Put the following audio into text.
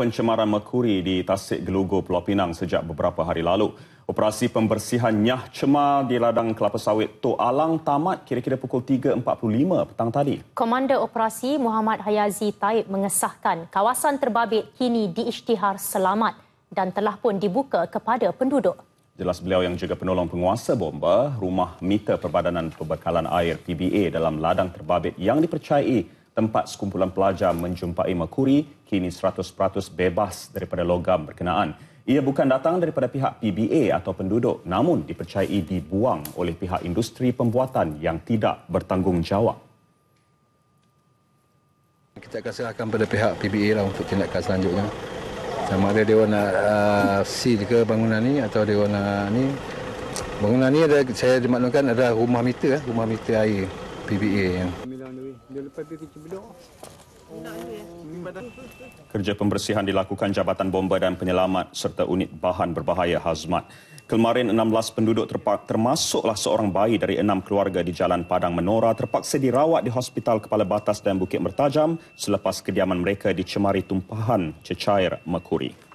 pencemaran merkuri di Tasik Gelugo Pulau Pinang sejak beberapa hari lalu. Operasi pembersihan nyah cemar di ladang kelapa sawit Tok Alang tamat kira-kira pukul 3.45 petang tadi. Komander Operasi Muhammad Hayazi Taib mengesahkan kawasan terbabit kini diisytihar selamat dan telah pun dibuka kepada penduduk. Jelas beliau yang juga penolong penguasa bomba, rumah meter perbadanan perbekalan air PBA dalam ladang terbabit yang dipercayai tempat sekumpulan pelajar menjumpai Mercury kini 100% bebas daripada logam berkenaan. Ia bukan datang daripada pihak PBA atau penduduk namun dipercayai dibuang oleh pihak industri pembuatan yang tidak bertanggungjawab. Kita akan serahkan kepada pihak PBA lah untuk tindakan selanjutnya. Sama ada dia nak uh, seal ke bangunan ni atau dia nak uh, ni. Bangunan ini ada, saya dimaklumkan ada rumah meter, eh, rumah meter air PBA. Yang down the Dia lepas pergi kerja bedok. Kerja pembersihan dilakukan Jabatan Bomba dan Penyelamat serta unit bahan berbahaya hazmat. Kemarin 16 penduduk termasuklah seorang bayi dari enam keluarga di Jalan Padang Menora terpaksa dirawat di Hospital Kepala Batas dan Bukit Mertajam selepas kediaman mereka dicemari tumpahan cecair mekuri.